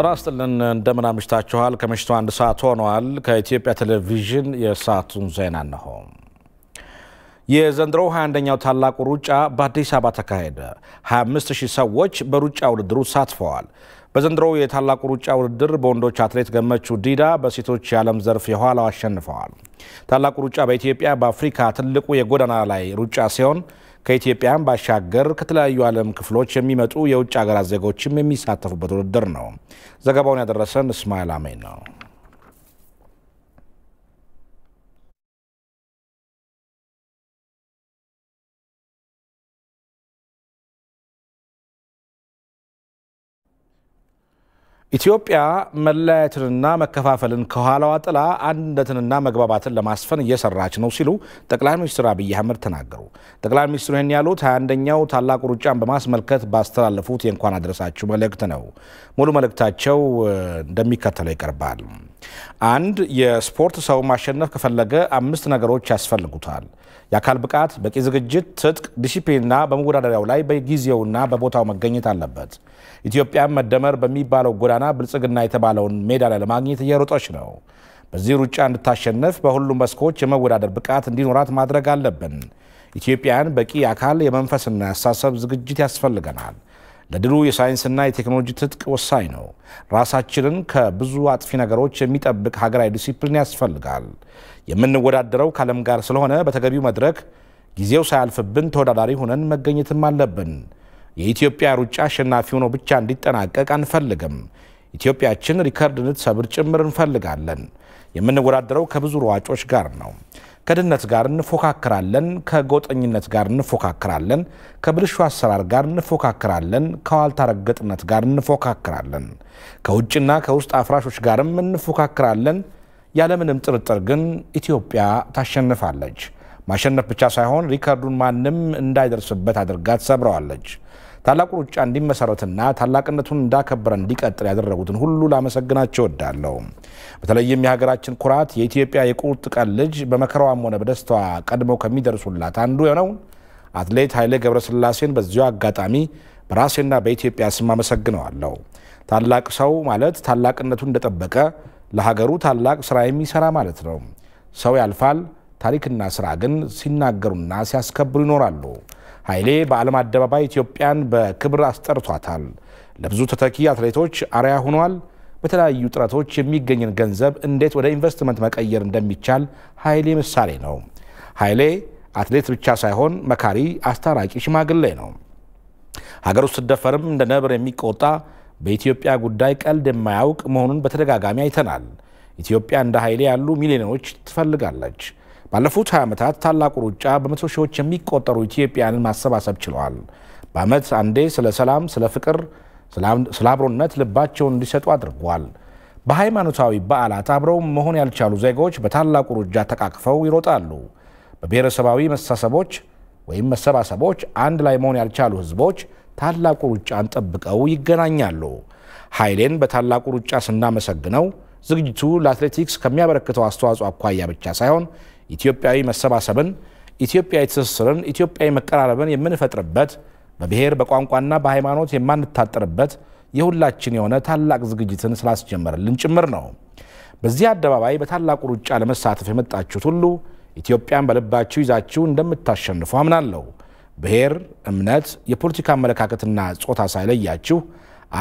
ጤና ይስጥልን እንደምን አምሽታችኋል። ከምሽቱ አንድ ሰዓት ሆነዋል ከኢትዮጵያ ቴሌቪዥን የሰዓቱን ዜና እነሆ። የዘንድሮው 21ኛው ታላቁ ሩጫ በአዲስ አበባ ተካሄደ። 25000 ሰዎች በሩጫ ውድድሩ ተሳትፈዋል። በዘንድሮው የታላቁ ሩጫ ውድድር በወንዶች አትሌት ገመቹ ዲዳ፣ በሴቶች የዓለም ዘርፍ የኋላው አሸንፈዋል። ታላቁ ሩጫ በኢትዮጵያ በአፍሪካ ትልቁ የጎዳና ላይ ሩጫ ሲሆን ከኢትዮጵያም ባሻገር ከተለያዩ ዓለም ክፍሎች የሚመጡ የውጭ ሀገራት ዜጎችም የሚሳተፉበት ውድድር ነው። ዘገባውን ያደረሰን እስማኤል አሜን ነው። ኢትዮጵያ መለያየትንና መከፋፈልን ከኋላዋ ጥላ አንድነትንና መግባባትን ለማስፈን እየሰራች ነው ሲሉ ጠቅላይ ሚኒስትር አብይ አህመድ ተናገሩ። ጠቅላይ ሚኒስትሩ ይህን ያሉት 21 ታላቁ ሩጫን በማስመልከት ባስተላለፉት የእንኳን አድረሳችሁ መልእክት ነው። ሙሉ መልእክታቸው እንደሚከተለው ይቀርባል። አንድ የስፖርት ሰው ማሸነፍ ከፈለገ አምስት ነገሮች ያስፈልጉታል። የአካል ብቃት፣ በቂ ዝግጅት፣ ትጥቅ፣ ዲሲፕሊንና በመወዳደሪያው ላይ በጊዜውና በቦታው መገኘት አለበት። ኢትዮጵያን መደመር በሚባለው ጎዳና ብልጽግና የተባለውን ሜዳሊያ ለማግኘት እየሮጠች ነው። በዚህ ሩጫ እንድታሸንፍ በሁሉም መስኮች የመወዳደር ብቃት እንዲኖራት ማድረግ አለብን። ኢትዮጵያን በቂ አካል የመንፈስና ያሳሰብ ዝግጅት ያስፈልገናል። ለድሉ የሳይንስና የቴክኖሎጂ ትጥቅ ወሳኝ ነው። ራሳችንን ከብዙ አጥፊ ነገሮች የሚጠብቅ ሀገራዊ ዲሲፕሊን ያስፈልጋል። የምንወዳደረው ከዓለም ጋር ስለሆነ በተገቢው መድረክ ጊዜው ሳያልፍብን ተወዳዳሪ ሆነን መገኘትም አለብን። የኢትዮጵያ ሩጫ አሸናፊ ሆኖ ብቻ እንዲጠናቀቅ አንፈልግም። ኢትዮጵያችን ሪከርድ እንድትሰብር ጭምር እንፈልጋለን። የምንወዳደረው ከብዙ ሯጮች ጋር ነው። ከድህነት ጋር እንፎካከራለን፣ ከጎጠኝነት ጋር እንፎካከራለን፣ ከብልሹ አሰራር ጋር እንፎካከራለን፣ ከዋልታ ረገጥነት ጋር እንፎካከራለን፣ ከውጭና ከውስጥ አፍራሾች ጋርም እንፎካከራለን። ያለምንም ጥርጥር ግን ኢትዮጵያ ታሸንፋለች። ማሸነፍ ብቻ ሳይሆን ሪከርዱን ማንም እንዳይደርስበት አድርጋ ትሰብረዋለች። ታላቁ ሩጫ እንዲመሰረትና ታላቅነቱን እንዳከበረ እንዲቀጥል ያደረጉትን ሁሉ ላመሰግናቸው እወዳለሁ። በተለይም የሀገራችን ኩራት የኢትዮጵያ የቁርጥ ቀን ልጅ በመከራዋም ሆነ በደስታዋ ቀድመው ከሚደርሱላት አንዱ የሆነውን አትሌት ኃይሌ ገብረስላሴን በዚሁ አጋጣሚ በራሴና በኢትዮጵያ ስም አመሰግነዋለሁ። ታላቅ ሰው ማለት ታላቅነቱን እንደጠበቀ ለሀገሩ ታላቅ ስራ የሚሰራ ማለት ነው። ሰው ያልፋል፣ ታሪክና ስራ ግን ሲናገሩና ሲያስከብሩ ይኖራሉ። ኃይሌ በዓለም አደባባይ ኢትዮጵያን በክብር አስጠርቷታል። ለብዙ ተተኪ አትሌቶች አርያ ሆኗል። በተለያዩ ጥረቶች የሚገኝን ገንዘብ እንዴት ወደ ኢንቨስትመንት መቀየር እንደሚቻል ኃይሌ ምሳሌ ነው። ኃይሌ አትሌት ብቻ ሳይሆን መካሪ፣ አስታራቂ ሽማግሌ ነው። ሀገር ውስጥ ስደፈርም እንደ ነብር የሚቆጣ በኢትዮጵያ ጉዳይ ቀልድ የማያውቅ መሆኑን በተደጋጋሚ አይተናል። ኢትዮጵያ እንደ ኃይሌ ያሉ ሚሊዮኖች ትፈልጋለች። ባለፉት 20 ዓመታት ታላቁ ሩጫ በመቶ ሺዎች የሚቆጠሩ ኢትዮጵያንን ማሰባሰብ ችለዋል። በዓመት አንዴ ስለ ሰላም፣ ስለ ፍቅር፣ ስለ አብሮነት ልባቸውን እንዲሰጡ አድርጓል። በሃይማኖታዊ በዓላት አብረው መሆን ያልቻሉ ዜጎች በታላቁ ሩጫ ተቃቅፈው ይሮጣሉ። በብሔረሰባዊ መሳሰቦች ወይም መሰባሰቦች አንድ ላይ መሆን ያልቻሉ ህዝቦች ታላቁ ሩጫን ጠብቀው ይገናኛሉ። ኃይሌን በታላቁ ሩጫ ስናመሰግነው ዝግጅቱ ለአትሌቲክስ ከሚያበረክተው አስተዋጽኦ አኳያ ብቻ ሳይሆን ኢትዮጵያዊ መሰባሰብን፣ ኢትዮጵያዊ ትስስርን፣ ኢትዮጵያዊ መቀራረብን የምንፈጥርበት በብሔር በቋንቋና በሃይማኖት የማንታጠርበት የሁላችን የሆነ ታላቅ ዝግጅትን ስላስጀመረልን ጭምር ነው። በዚህ አደባባይ በታላቁ ሩጫ ለመሳተፍ የመጣችሁት ሁሉ ኢትዮጵያን በልባችሁ ይዛችሁ እንደምታሸንፉ አምናለሁ። ብሔር፣ እምነት፣ የፖለቲካ አመለካከትና ጾታ ሳይለያችሁ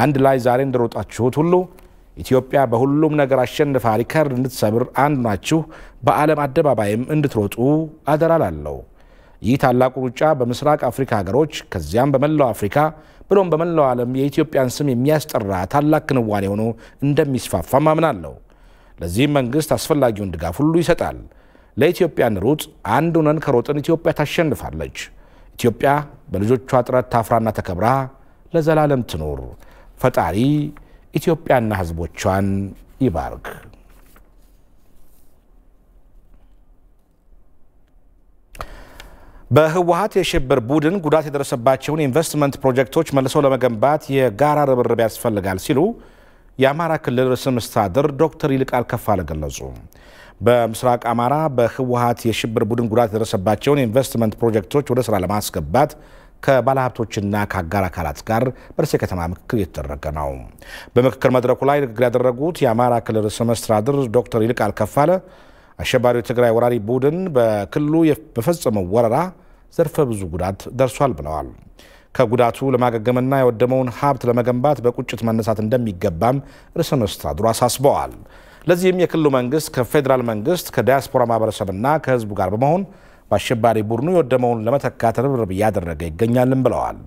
አንድ ላይ ዛሬ እንደሮጣችሁት ሁሉ ኢትዮጵያ በሁሉም ነገር አሸንፋ ሪከርድ እንድትሰብር አንድ ናችሁ፣ በዓለም አደባባይም እንድትሮጡ አደራላለሁ። ይህ ታላቁ ሩጫ በምስራቅ አፍሪካ ሀገሮች ከዚያም በመላው አፍሪካ ብሎም በመላው ዓለም የኢትዮጵያን ስም የሚያስጠራ ታላቅ ክንዋኔ ሆኖ እንደሚስፋፋ ማምናለሁ። ለዚህም መንግሥት አስፈላጊውን ድጋፍ ሁሉ ይሰጣል። ለኢትዮጵያ እንሩጥ፣ አንድ ሆነን ከሮጥን ኢትዮጵያ ታሸንፋለች። ኢትዮጵያ በልጆቿ ጥረት ታፍራና ተከብራ ለዘላለም ትኖር። ፈጣሪ ኢትዮጵያና ህዝቦቿን ይባርክ። በህወሀት የሽብር ቡድን ጉዳት የደረሰባቸውን ኢንቨስትመንት ፕሮጀክቶች መልሶ ለመገንባት የጋራ ርብርብ ያስፈልጋል ሲሉ የአማራ ክልል ርዕሰ መስተዳድር ዶክተር ይልቃል ከፋለ ገለጹ። በምስራቅ አማራ በህወሀት የሽብር ቡድን ጉዳት የደረሰባቸውን ኢንቨስትመንት ፕሮጀክቶች ወደ ስራ ለማስገባት ከባለሀብቶችና ከአጋር አካላት ጋር በደሴ ከተማ ምክክር እየተደረገ ነው። በምክክር መድረኩ ላይ ንግግር ያደረጉት የአማራ ክልል ርዕሰ መስተዳድር ዶክተር ይልቃል ከፋለ አሸባሪው የትግራይ ወራሪ ቡድን በክልሉ በፈጸመው ወረራ ዘርፈ ብዙ ጉዳት ደርሷል ብለዋል። ከጉዳቱ ለማገገምና የወደመውን ሀብት ለመገንባት በቁጭት መነሳት እንደሚገባም ርዕሰ መስተዳድሩ አሳስበዋል። ለዚህም የክልሉ መንግስት ከፌዴራል መንግስት ከዲያስፖራ ማህበረሰብና ከህዝቡ ጋር በመሆን በአሸባሪ ቡድኑ የወደመውን ለመተካት ርብርብ እያደረገ ይገኛልም ብለዋል።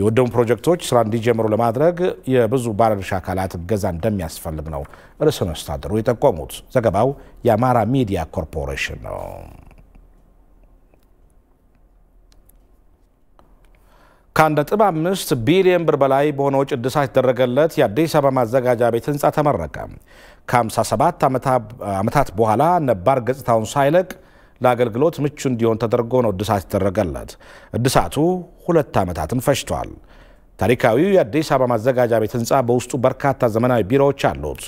የወደሙ ፕሮጀክቶች ስራ እንዲጀምሩ ለማድረግ የብዙ ባለድርሻ አካላት እገዛ እንደሚያስፈልግ ነው ርዕሰ መስተዳድሩ የጠቆሙት። ዘገባው የአማራ ሚዲያ ኮርፖሬሽን ነው። ከአንድ ነጥብ አምስት ቢሊዮን ብር በላይ በሆነ ወጪ እድሳት የተደረገለት የአዲስ አበባ ማዘጋጃ ቤት ህንፃ ተመረቀ። ከ57 ዓመታት በኋላ ነባር ገጽታውን ሳይለቅ ለአገልግሎት ምቹ እንዲሆን ተደርጎ ነው እድሳት የተደረገለት። እድሳቱ ሁለት ዓመታትን ፈጅቷል። ታሪካዊው የአዲስ አበባ ማዘጋጃ ቤት ህንፃ በውስጡ በርካታ ዘመናዊ ቢሮዎች አሉት።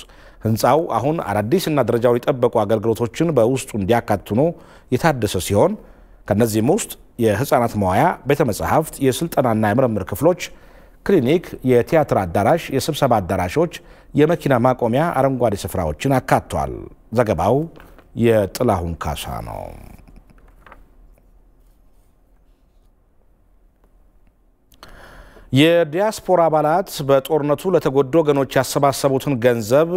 ህንፃው አሁን አዳዲስና ደረጃውን የጠበቁ አገልግሎቶችን በውስጡ እንዲያካትኑ የታደሰ ሲሆን ከእነዚህም ውስጥ የህፃናት መዋያ፣ ቤተ መጻሕፍት፣ የስልጠናና የምርምር ክፍሎች፣ ክሊኒክ፣ የቲያትር አዳራሽ፣ የስብሰባ አዳራሾች፣ የመኪና ማቆሚያ፣ አረንጓዴ ስፍራዎችን አካቷል። ዘገባው የጥላሁን ካሳ ነው። የዲያስፖራ አባላት በጦርነቱ ለተጎዱ ወገኖች ያሰባሰቡትን ገንዘብ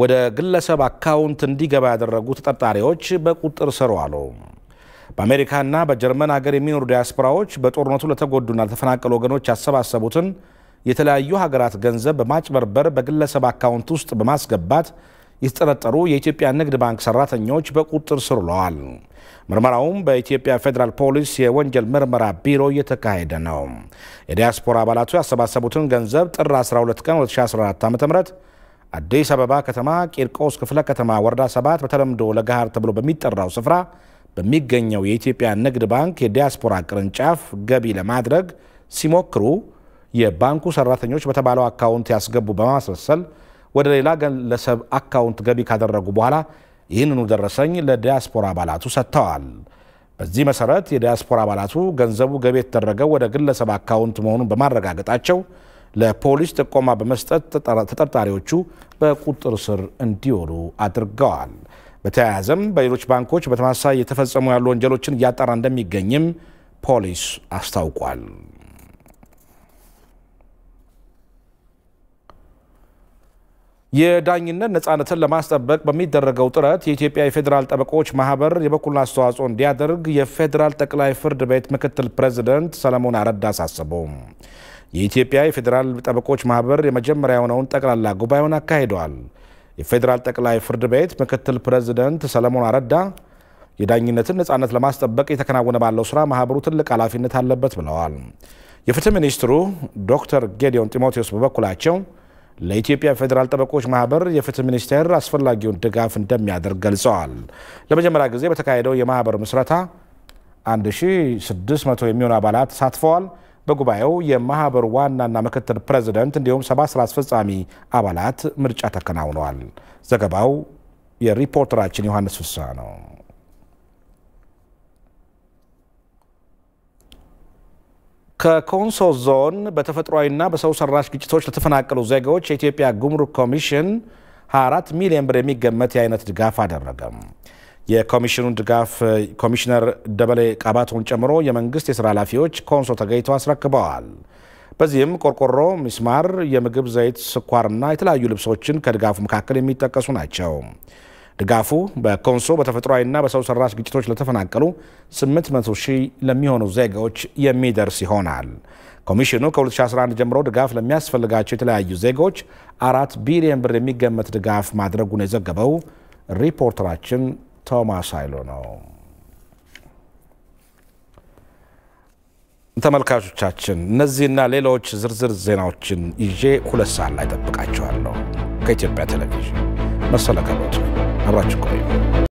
ወደ ግለሰብ አካውንት እንዲገባ ያደረጉ ተጠርጣሪዎች በቁጥር ስር ዋሉ። በአሜሪካና በጀርመን ሀገር የሚኖሩ ዲያስፖራዎች በጦርነቱ ለተጎዱና ለተፈናቀሉ ወገኖች ያሰባሰቡትን የተለያዩ ሀገራት ገንዘብ በማጭበርበር በግለሰብ አካውንት ውስጥ በማስገባት የተጠረጠሩ የኢትዮጵያ ንግድ ባንክ ሰራተኞች በቁጥጥር ስር ውለዋል። ምርመራውም በኢትዮጵያ ፌዴራል ፖሊስ የወንጀል ምርመራ ቢሮ እየተካሄደ ነው። የዲያስፖራ አባላቱ ያሰባሰቡትን ገንዘብ ጥር 12 ቀን 2014 ዓ ም አዲስ አበባ ከተማ ቂርቆስ ክፍለ ከተማ ወረዳ 7 በተለምዶ ለገሃር ተብሎ በሚጠራው ስፍራ በሚገኘው የኢትዮጵያ ንግድ ባንክ የዲያስፖራ ቅርንጫፍ ገቢ ለማድረግ ሲሞክሩ የባንኩ ሰራተኞች በተባለው አካውንት ያስገቡ በማስመሰል ወደ ሌላ ግለሰብ አካውንት ገቢ ካደረጉ በኋላ ይህንኑ ደረሰኝ ለዲያስፖራ አባላቱ ሰጥተዋል። በዚህ መሰረት የዲያስፖራ አባላቱ ገንዘቡ ገቢ የተደረገው ወደ ግለሰብ አካውንት መሆኑን በማረጋገጣቸው ለፖሊስ ጥቆማ በመስጠት ተጠርጣሪዎቹ በቁጥጥር ስር እንዲውሉ አድርገዋል። በተያያዘም በሌሎች ባንኮች በተመሳሳይ የተፈጸሙ ያሉ ወንጀሎችን እያጣራ እንደሚገኝም ፖሊስ አስታውቋል። የዳኝነት ነጻነትን ለማስጠበቅ በሚደረገው ጥረት የኢትዮጵያ የፌዴራል ጠበቆች ማህበር የበኩሉን አስተዋጽኦ እንዲያደርግ የፌዴራል ጠቅላይ ፍርድ ቤት ምክትል ፕሬዝደንት ሰለሞን አረዳ አሳሰቡ። የኢትዮጵያ የፌዴራል ጠበቆች ማህበር የመጀመሪያ የሆነውን ጠቅላላ ጉባኤውን አካሂደዋል። የፌዴራል ጠቅላይ ፍርድ ቤት ምክትል ፕሬዝደንት ሰለሞን አረዳ የዳኝነትን ነጻነት ለማስጠበቅ የተከናወነ ባለው ስራ ማህበሩ ትልቅ ኃላፊነት አለበት ብለዋል። የፍትህ ሚኒስትሩ ዶክተር ጌዲዮን ጢሞቴዎስ በበኩላቸው ለኢትዮጵያ ፌዴራል ጠበቆች ማህበር የፍትህ ሚኒስቴር አስፈላጊውን ድጋፍ እንደሚያደርግ ገልጸዋል። ለመጀመሪያ ጊዜ በተካሄደው የማህበር ምስረታ 1600 የሚሆኑ አባላት ተሳትፈዋል። በጉባኤው የማህበሩ ዋናና ምክትል ፕሬዚደንት እንዲሁም ሰባ ስራ አስፈጻሚ አባላት ምርጫ ተከናውነዋል። ዘገባው የሪፖርተራችን ዮሐንስ ፍስሐ ነው። ከኮንሶ ዞን በተፈጥሯዊና በሰው ሰራሽ ግጭቶች ለተፈናቀሉ ዜጋዎች የኢትዮጵያ ጉምሩክ ኮሚሽን 24 ሚሊዮን ብር የሚገመት የአይነት ድጋፍ አደረገም። የኮሚሽኑን ድጋፍ ኮሚሽነር ደበሌ ቃባቶን ጨምሮ የመንግስት የስራ ኃላፊዎች ኮንሶ ተገኝተው አስረክበዋል። በዚህም ቆርቆሮ፣ ሚስማር፣ የምግብ ዘይት፣ ስኳርና የተለያዩ ልብሶችን ከድጋፉ መካከል የሚጠቀሱ ናቸው። ድጋፉ በኮንሶ በተፈጥሯዊና በሰው ሰራሽ ግጭቶች ለተፈናቀሉ 800 ሺህ ለሚሆኑ ዜጋዎች የሚደርስ ይሆናል። ኮሚሽኑ ከ2011 ጀምሮ ድጋፍ ለሚያስፈልጋቸው የተለያዩ ዜጋዎች አራት ቢሊዮን ብር የሚገመት ድጋፍ ማድረጉን የዘገበው ሪፖርተራችን ቶማስ አይሎ ነው። ተመልካቾቻችን እነዚህና ሌሎች ዝርዝር ዜናዎችን ይዤ ሁለት ሰዓት ላይ ጠብቃችኋለሁ። ከኢትዮጵያ ቴሌቪዥን መሰለ Ratchkoy.